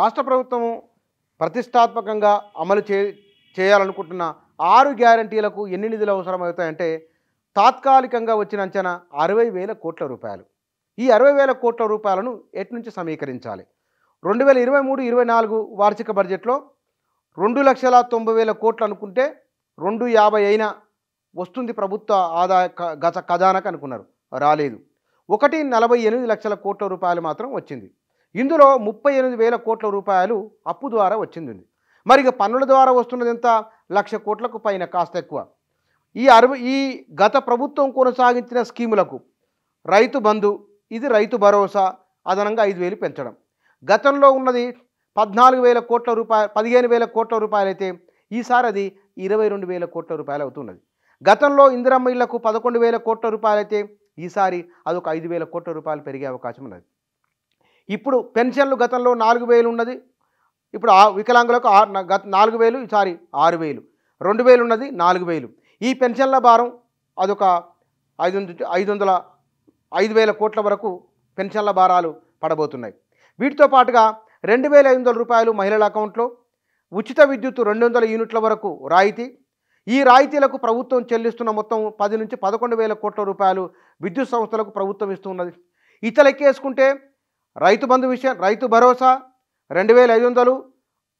రాష్ట్ర ప్రభుత్వం ప్రతిష్టాత్మకంగా అమలు చే చేయాలనుకుంటున్న ఆరు గ్యారంటీలకు ఎన్ని నిధులు అవసరమవుతాయంటే తాత్కాలికంగా వచ్చిన అంచనా అరవై వేల కోట్ల రూపాయలు ఈ అరవై వేల కోట్ల రూపాయలను ఎటు నుంచి సమీకరించాలి రెండు వేల ఇరవై మూడు ఇరవై నాలుగు వార్షిక బడ్జెట్లో రెండు లక్షల తొంభై వేల కోట్లు అనుకుంటే రెండు యాభై అయినా వస్తుంది ప్రభుత్వ ఆదాయ గత ఖజానకు అనుకున్నారు రాలేదు ఒకటి నలభై ఎనిమిది లక్షల కోట్ల రూపాయలు మాత్రం వచ్చింది ఇందులో ముప్పై ఎనిమిది వేల కోట్ల రూపాయలు అప్పు ద్వారా వచ్చింది మరి ఇక పన్నుల ద్వారా వస్తున్నది ఎంత లక్ష కోట్లకు పైన కాస్త ఎక్కువ ఈ అరవై ఈ గత ప్రభుత్వం కొనసాగించిన స్కీములకు రైతు బంధు ఇది రైతు భరోసా అదనంగా ఐదు వేలు పెంచడం గతంలో ఉన్నది పద్నాలుగు వేల కోట్ల రూపాయలు పదిహేను వేల కోట్ల రూపాయలైతే ఈసారి అది ఇరవై రెండు వేల కోట్ల రూపాయలు అవుతున్నది గతంలో ఇందిరమ్మ ఇళ్లకు పదకొండు వేల కోట్ల రూపాయలైతే ఈసారి అదొక ఐదు వేల కోట్ల రూపాయలు పెరిగే అవకాశం ఉన్నది ఇప్పుడు పెన్షన్లు గతంలో నాలుగు వేలు ఉన్నది ఇప్పుడు వికలాంగులకు గత నాలుగు వేలు సారీ ఆరు వేలు రెండు వేలు ఉన్నది నాలుగు వేలు ఈ పెన్షన్ల భారం అదొక ఐదు ఐదు వందల ఐదు వేల కోట్ల వరకు పెన్షన్ల భారాలు పడబోతున్నాయి వీటితో పాటుగా రెండు వేల ఐదు వందల రూపాయలు మహిళల అకౌంట్లో ఉచిత విద్యుత్ రెండు వందల యూనిట్ల వరకు రాయితీ ఈ రాయితీలకు ప్రభుత్వం చెల్లిస్తున్న మొత్తం పది నుంచి పదకొండు వేల కోట్ల రూపాయలు విద్యుత్ సంస్థలకు ప్రభుత్వం ఇస్తున్నది ఇతలెక్కేసుకుంటే రైతు బంధు విషయం రైతు భరోసా రెండు వేల ఐదు వందలు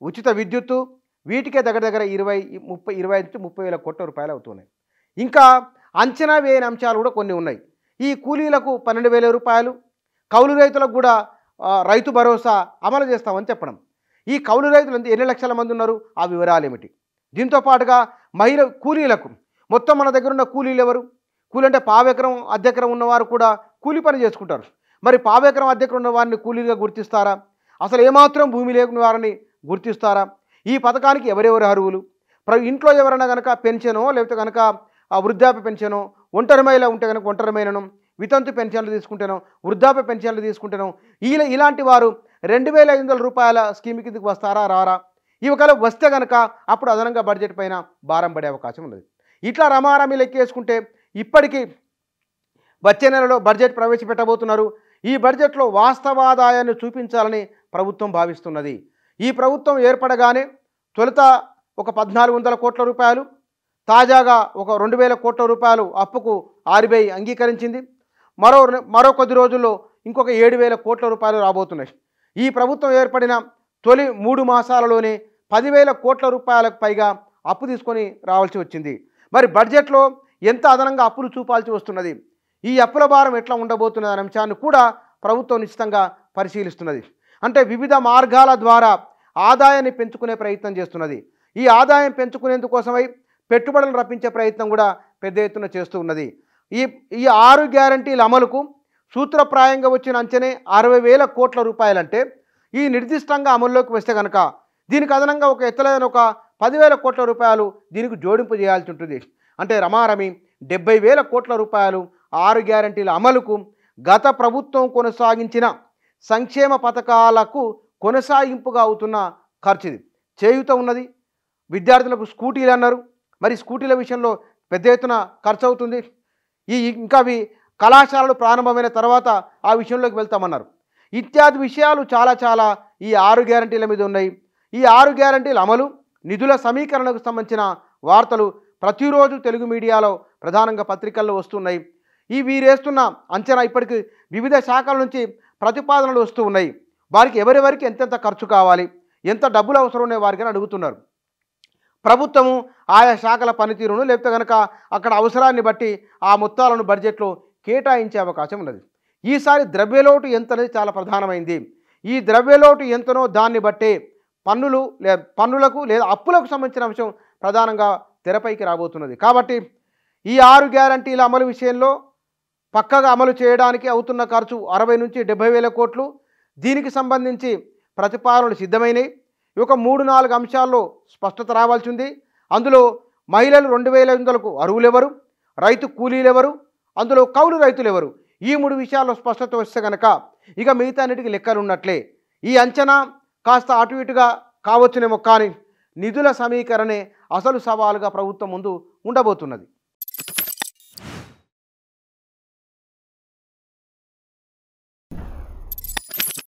ఉచిత విద్యుత్తు వీటికే దగ్గర దగ్గర ఇరవై ముప్పై ఇరవై ఐదు నుంచి ముప్పై వేల కోట్ల రూపాయలు అవుతున్నాయి ఇంకా అంచనా వేయని అంశాలు కూడా కొన్ని ఉన్నాయి ఈ కూలీలకు పన్నెండు వేల రూపాయలు కౌలు రైతులకు కూడా రైతు భరోసా అమలు చేస్తామని చెప్పడం ఈ కౌలు రైతులు ఎన్ని లక్షల మంది ఉన్నారు ఆ వివరాలు ఏమిటి దీంతో పాటుగా మహిళ కూలీలకు మొత్తం మన దగ్గర ఉన్న కూలీలు ఎవరు కూలి అంటే పావెకరం అర్ధెకరం ఉన్నవారు కూడా కూలి పని చేసుకుంటారు మరి పావేకరం అధ్యక్షుడు ఉన్న వారిని కూలీలుగా గుర్తిస్తారా అసలు ఏమాత్రం భూమి లేకుని వారిని గుర్తిస్తారా ఈ పథకానికి ఎవరెవరు అర్హులు ఇంట్లో ఎవరైనా కనుక పెన్షనో లేకపోతే కనుక వృద్ధాప్య ఒంటరి ఒంటరిమైలా ఉంటే కనుక ఒంటరిమైనను వితంతు పెన్షన్లు తీసుకుంటాను వృద్ధాప్య పెన్షన్లు తీసుకుంటాను ఇలా ఇలాంటి వారు రెండు వేల ఐదు వందల రూపాయల స్కీమ్ కిందకి వస్తారా రారా ఈ ఒకవేళ వస్తే కనుక అప్పుడు అదనంగా బడ్జెట్ పైన భారం పడే అవకాశం ఉన్నది ఇట్లా రమారామి లెక్కేసుకుంటే ఇప్పటికీ వచ్చే నెలలో బడ్జెట్ ప్రవేశపెట్టబోతున్నారు ఈ బడ్జెట్లో వాస్తవాదాయాన్ని చూపించాలని ప్రభుత్వం భావిస్తున్నది ఈ ప్రభుత్వం ఏర్పడగానే తొలుత ఒక పద్నాలుగు వందల కోట్ల రూపాయలు తాజాగా ఒక రెండు వేల కోట్ల రూపాయలు అప్పుకు ఆర్బీఐ అంగీకరించింది మరో మరో కొద్ది రోజుల్లో ఇంకొక ఏడు వేల కోట్ల రూపాయలు రాబోతున్నాయి ఈ ప్రభుత్వం ఏర్పడిన తొలి మూడు మాసాలలోనే పదివేల కోట్ల రూపాయలకు పైగా అప్పు తీసుకొని రావాల్సి వచ్చింది మరి బడ్జెట్లో ఎంత అదనంగా అప్పులు చూపాల్సి వస్తున్నది ఈ అప్పుల భారం ఎట్లా ఉండబోతున్నది అనే అంశాన్ని కూడా ప్రభుత్వం నిశ్చితంగా పరిశీలిస్తున్నది అంటే వివిధ మార్గాల ద్వారా ఆదాయాన్ని పెంచుకునే ప్రయత్నం చేస్తున్నది ఈ ఆదాయం పెంచుకునేందుకోసమై పెట్టుబడులు రప్పించే ప్రయత్నం కూడా పెద్ద ఎత్తున చేస్తూ ఉన్నది ఈ ఈ ఆరు గ్యారంటీల అమలుకు సూత్రప్రాయంగా వచ్చిన అంచనే అరవై వేల కోట్ల రూపాయలంటే ఈ నిర్దిష్టంగా అమల్లోకి వస్తే కనుక దీనికి అదనంగా ఒక ఎత్తలైన ఒక పదివేల కోట్ల రూపాయలు దీనికి జోడింపు చేయాల్సి ఉంటుంది అంటే రమారమి డెబ్బై వేల కోట్ల రూపాయలు ఆరు గ్యారంటీల అమలుకు గత ప్రభుత్వం కొనసాగించిన సంక్షేమ పథకాలకు కొనసాగింపుగా అవుతున్న ఖర్చుది చేయుత ఉన్నది విద్యార్థులకు స్కూటీలు అన్నారు మరి స్కూటీల విషయంలో పెద్ద ఎత్తున ఖర్చు అవుతుంది ఈ ఇంకా అవి కళాశాలలు ప్రారంభమైన తర్వాత ఆ విషయంలోకి వెళ్తామన్నారు ఇత్యాది విషయాలు చాలా చాలా ఈ ఆరు గ్యారంటీల మీద ఉన్నాయి ఈ ఆరు గ్యారంటీల అమలు నిధుల సమీకరణకు సంబంధించిన వార్తలు ప్రతిరోజు తెలుగు మీడియాలో ప్రధానంగా పత్రికల్లో వస్తున్నాయి ఈ వీరేస్తున్న అంచనా ఇప్పటికి వివిధ శాఖల నుంచి ప్రతిపాదనలు వస్తూ ఉన్నాయి వారికి ఎవరెవరికి ఎంతెంత ఖర్చు కావాలి ఎంత డబ్బులు అవసరం ఉన్నాయి వారికి అడుగుతున్నారు ప్రభుత్వము ఆయా శాఖల పనితీరును లేకపోతే కనుక అక్కడ అవసరాన్ని బట్టి ఆ మొత్తాలను బడ్జెట్లో కేటాయించే అవకాశం ఉన్నది ఈసారి ద్రవ్యలోటు ఎంత అనేది చాలా ప్రధానమైంది ఈ ద్రవ్యలోటు ఎంతనో దాన్ని బట్టే పన్నులు లే పన్నులకు లేదా అప్పులకు సంబంధించిన అంశం ప్రధానంగా తెరపైకి రాబోతున్నది కాబట్టి ఈ ఆరు గ్యారంటీల అమలు విషయంలో పక్కగా అమలు చేయడానికి అవుతున్న ఖర్చు అరవై నుంచి డెబ్బై వేల కోట్లు దీనికి సంబంధించి ప్రతిపాదనలు సిద్ధమైనవి ఒక మూడు నాలుగు అంశాల్లో స్పష్టత రావాల్సి ఉంది అందులో మహిళలు రెండు వేల ఎనిమిదిలకు అరువులెవరు రైతు కూలీలెవరు అందులో కౌలు రైతులు ఎవరు ఈ మూడు విషయాల్లో స్పష్టత వస్తే కనుక ఇక మిగతా అన్నిటికీ లెక్కలున్నట్లే ఈ అంచనా కాస్త అటు ఇటుగా కావచ్చునేమో కానీ నిధుల సమీకరణే అసలు సవాలుగా ప్రభుత్వం ముందు ఉండబోతున్నది